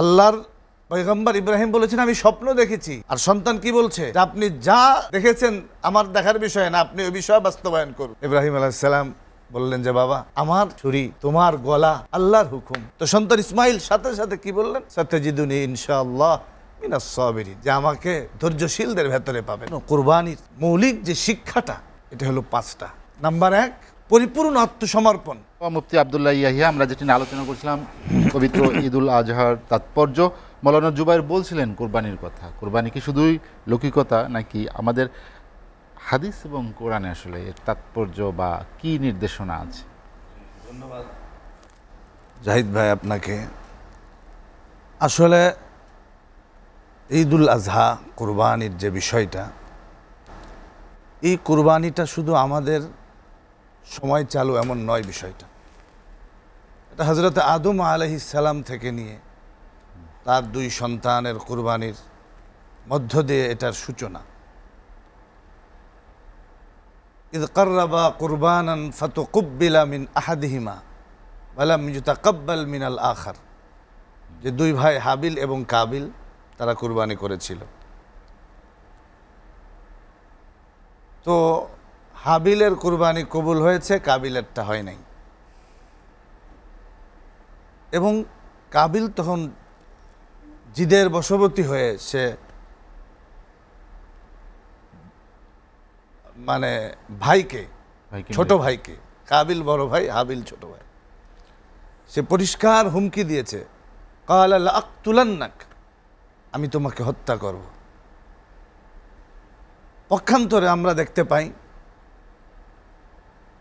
আল্লাহর পৈগম্বর ইব্রাহিম বলেছেন আমি স্বপ্ন দেখেছি আর সন্তান কি বলছে আপনি যা দেখেছেন আমার দেখার বিষয় না আপনি ওই বিষয়ে বাস্তবায়ন করুন ইব্রাহিম আলাহিসাল্লাম বললেন যে বাবা আমার ছুরি তোমার গলা আল্লাহর হুকুম তো সন্তান ইসমাইল সাথে সাথে কি বললেন সত্যজিদুনি ইনশাআল্লাহ মিনাসবির যে আমাকে ধৈর্যশীলদের ভেতরে পাবেন কোরবানির মৌলিক যে শিক্ষাটা এটা হলো পাঁচটা নাম্বার এক পরিপূর্ণ আত্মসমর্পণ মুফতি আবদুল্লাহ ইয়াহিয়া আমরা যেটি আলোচনা করছিলাম পবিত্র ঈদুল আজহার তাৎপর্য মৌলানা জুবাইর বলছিলেন কোরবানির কথা কোরবানি কি শুধুই লৌকিকতা নাকি আমাদের হাদিস এবং কোরআনে আসলে এর তাৎপর্য বা কি নির্দেশনা আছে ধন্যবাদ জাহিদ ভাই আপনাকে আসলে ঈদুল আজহা কোরবানির যে বিষয়টা এই কোরবানিটা শুধু আমাদের সময় চালু এমন নয় বিষয়টা এটা হজরত আদম সালাম থেকে নিয়ে তার দুই সন্তানের কোরবানির মধ্য দিয়ে এটার সূচনা কুরবান কুরবানান ফতুকুব্বিলা মিন আহাদিহিমা বালাম ইউতাকব্বাল মিনাল আখার যে দুই ভাই হাবিল এবং কাবিল তারা কুরবানি করেছিল তো হাবিলের কুরবানি কবুল হয়েছে কাবিলেরটা হয় নাই এবং কাবিল তখন জিদের বশবর্তী হয়ে সে মানে ভাইকে ছোট ভাইকে কাবিল বড় ভাই হাবিল ছোট ভাই সে পরিষ্কার হুমকি দিয়েছে কাল আক্তুলান্নাক আমি তোমাকে হত্যা করব পক্ষান্তরে আমরা দেখতে পাই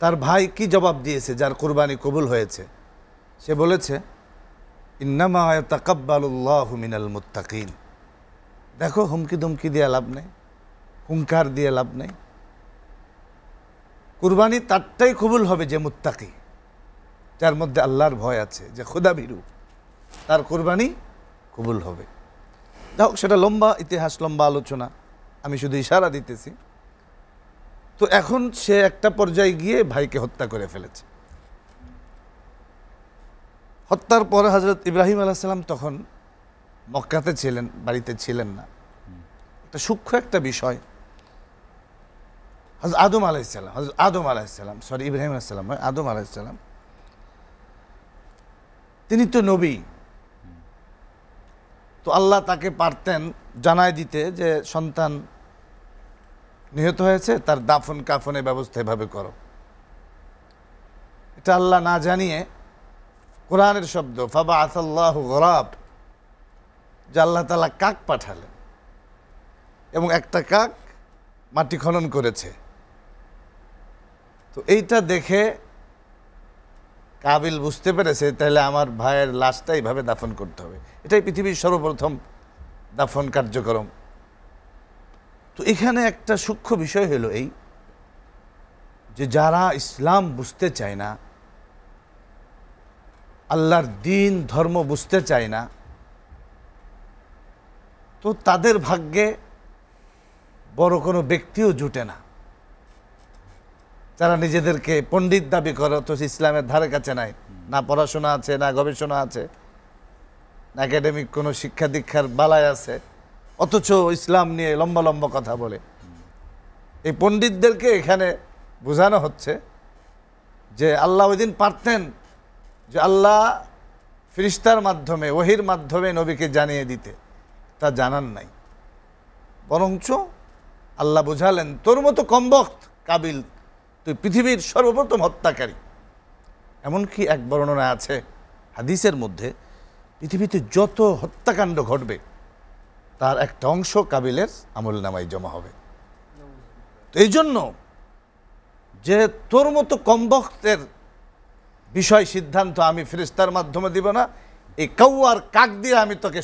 তার ভাই কি জবাব দিয়েছে যার কোরবানি কবুল হয়েছে সে বলেছে ইন্নামা তাকাব্বালুল্লাহ মুত্তাকিন দেখো হুমকি ধুমকি দিয়ে লাভ নেই হুঙ্কার দিয়ে লাভ নেই কুরবানি তারটাই কবুল হবে যে মুত্তাকি যার মধ্যে আল্লাহর ভয় আছে যে খোদা বিরু তার কোরবানি কবুল হবে যাই সেটা লম্বা ইতিহাস লম্বা আলোচনা আমি শুধু ইশারা দিতেছি তো এখন সে একটা পর্যায়ে গিয়ে ভাইকে হত্যা করে ফেলেছে হত্যার পরে হজরত ইব্রাহিম আলাহিসাল্লাম তখন মক্কাতে ছিলেন বাড়িতে ছিলেন না একটা সূক্ষ্ম একটা বিষয় হজর আদম আলাইসাল্লাম হজর আদম আলাইসাল্লাম সরি ইব্রাহিম আলাহিসাল্লাম হয় আদম আলাইসাল্লাম তিনি তো নবী তো আল্লাহ তাকে পারতেন জানায় দিতে যে সন্তান নিহত হয়েছে তার দাফন কাফনের ব্যবস্থা এভাবে করো এটা আল্লাহ না জানিয়ে কোরআনের শব্দ ফাবা আসাল্লাহ গরাব যে আল্লাহ তালা কাক পাঠালেন এবং একটা কাক মাটি খনন করেছে তো এইটা দেখে কাবিল বুঝতে পেরেছে তাহলে আমার ভাইয়ের লাশটা এইভাবে দাফন করতে হবে এটাই পৃথিবীর সর্বপ্রথম দাফন কার্যক্রম তো এখানে একটা সূক্ষ্ম বিষয় হলো এই যে যারা ইসলাম বুঝতে চায় না আল্লাহর দিন ধর্ম বুঝতে চায় না তো তাদের ভাগ্যে বড় কোনো ব্যক্তিও জুটে না যারা নিজেদেরকে পণ্ডিত দাবি করে অথচ ইসলামের ধারে কাছে নাই না পড়াশোনা আছে না গবেষণা আছে না একাডেমিক কোনো শিক্ষা দীক্ষার বালায় আছে অথচ ইসলাম নিয়ে লম্বা লম্বা কথা বলে এই পণ্ডিতদেরকে এখানে বোঝানো হচ্ছে যে আল্লাহ ওই দিন পারতেন যে আল্লাহ ফিরিস্তার মাধ্যমে ওহির মাধ্যমে নবীকে জানিয়ে দিতে তা জানান নাই বরঞ্চ আল্লাহ বুঝালেন তোর মতো কমবক্ত কাবিল তুই পৃথিবীর সর্বপ্রথম হত্যাকারী এমনকি এক বর্ণনা আছে হাদিসের মধ্যে পৃথিবীতে যত হত্যাকাণ্ড ঘটবে তার একটা অংশ কাবিলের আমল নামাই জমা হবে এই জন্য যে তোর মতো কমবক্তের বিষয় সিদ্ধান্ত আমি ফিরিস্তার মাধ্যমে দিব না এই আর কাক দিয়ে আমি তোকে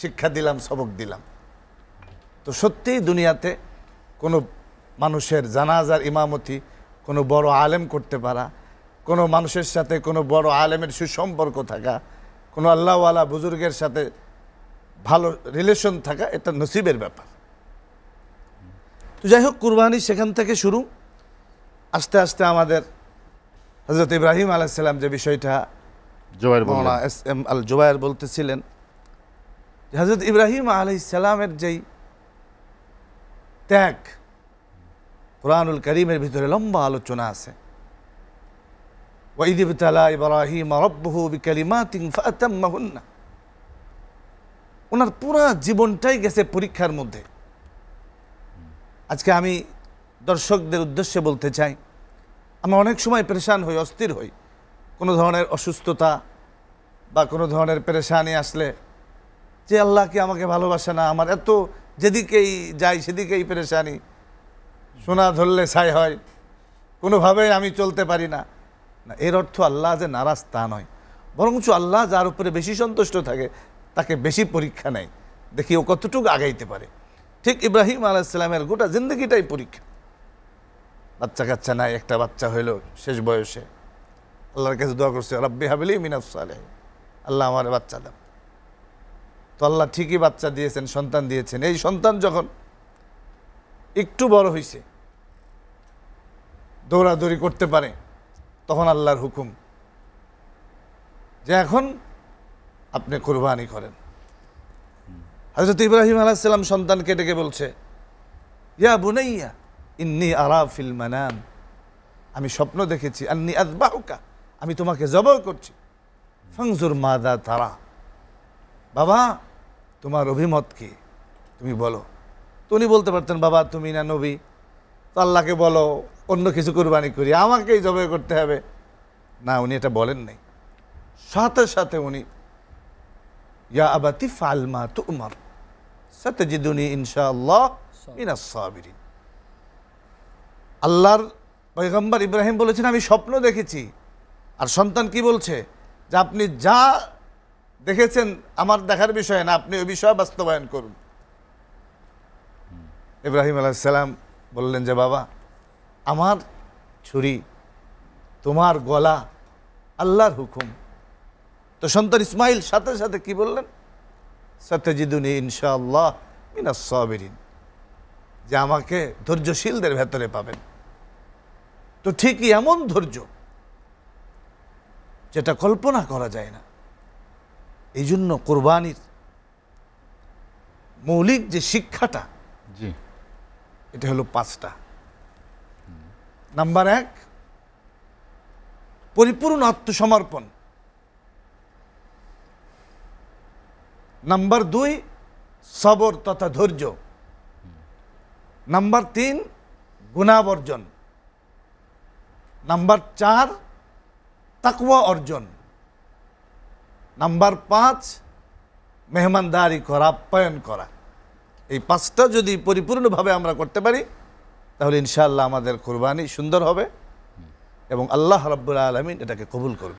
শিক্ষা দিলাম সবক দিলাম তো সত্যিই দুনিয়াতে কোনো মানুষের জানাজার ইমামতি কোনো বড় আলেম করতে পারা কোনো মানুষের সাথে কোনো বড় আলেমের সুসম্পর্ক থাকা কোনো আল্লাহওয়ালা বুজুর্গের সাথে ভালো রিলেশন থাকা এটা নসিবের ব্যাপার তো যাই হোক কুরবানি সেখান থেকে শুরু আস্তে আস্তে আমাদের হজরত ইব্রাহিম আলাইসাল্লাম যে বিষয়টা এস এম আল জোবায়ের বলতেছিলেন হজরত ইব্রাহিম আলাইসাল্লামের যেই ত্যাগ কোরআনুল করিমের ভিতরে লম্বা আলোচনা আছে ওয়াইদিবতালা ইব্রাহিম রব্বহু বিকালিমাতিন ফাতাম্মাহুন্না ওনার পুরা জীবনটাই গেছে পরীক্ষার মধ্যে আজকে আমি দর্শকদের উদ্দেশ্যে বলতে চাই আমি অনেক সময় পরেশান হই অস্থির হই কোনো ধরনের অসুস্থতা বা কোনো ধরনের পেরেশানি আসলে যে আল্লাহকে আমাকে ভালোবাসে না আমার এত যেদিকেই যাই সেদিকেই পেরেশানি সোনা ধরলে ছাই হয় কোনোভাবেই আমি চলতে পারি না না এর অর্থ আল্লাহ যে নারাজ তা নয় বরঞ্চ আল্লাহ যার উপরে বেশি সন্তুষ্ট থাকে তাকে বেশি পরীক্ষা নেয় দেখি ও কতটুকু আগাইতে পারে ঠিক ইব্রাহিম ইসলামের গোটা জিন্দগিটাই পরীক্ষা বাচ্চা কাচ্চা নাই একটা বাচ্চা হইল শেষ বয়সে আল্লাহর কাছে দোয়া করছে রব্বি হাবিলি মিনাফ আল্লাহ আমার বাচ্চা দাম তো আল্লাহ ঠিকই বাচ্চা দিয়েছেন সন্তান দিয়েছেন এই সন্তান যখন একটু বড় হয়েছে দৌড়াদৌড়ি করতে পারে তখন আল্লাহর হুকুম যে এখন আপনি কোরবানি করেন হজরত ইব্রাহিম আলাহিসাল্লাম সন্তানকে ডেকে বলছে ইয়া বুনাইয়া ইন্নি আলা ফিল আমি স্বপ্ন দেখেছি আন্নি আদবাহুকা আমি তোমাকে জবর করছি ফাংজুর মাদা তারা বাবা তোমার অভিমত কি তুমি বলো তো উনি বলতে পারতেন বাবা তুমি না নবী তো আল্লাহকে বলো অন্য কিছু কোরবানি করি আমাকেই জবে করতে হবে না উনি এটা বলেন নাই সাথে সাথে উনি আল্লাহর পৈগম্বর ইব্রাহিম বলেছেন আমি স্বপ্ন দেখেছি আর সন্তান কি বলছে যে আপনি যা দেখেছেন আমার দেখার বিষয় না আপনি ওই বিষয়ে বাস্তবায়ন করুন ইব্রাহিম আলাইসাল্লাম বললেন যে বাবা আমার ছুরি তোমার গলা আল্লাহর হুকুম তো সন্তান ইসমাইল সাথে সাথে কি বললেন সত্যজিদুনি ইনশাআল্লাহ মিনাসবিরিন যে আমাকে ধৈর্যশীলদের ভেতরে পাবেন তো ঠিকই এমন ধৈর্য যেটা কল্পনা করা যায় না এই জন্য কোরবানির মৌলিক যে শিক্ষাটা জি এটা হলো পাঁচটা নাম্বার এক পরিপূর্ণ আত্মসমর্পণ নাম্বার দুই সবর তথা ধৈর্য নাম্বার তিন গুণাবর্জন নাম্বার চার তাকুয়া অর্জন নাম্বার পাঁচ মেহমানদারি করা আপ্যায়ন করা এই পাঁচটা যদি পরিপূর্ণভাবে আমরা করতে পারি তাহলে ইনশাআল্লাহ আমাদের কোরবানি সুন্দর হবে এবং আল্লাহ রব্বুল আলমিন এটাকে কবুল করবে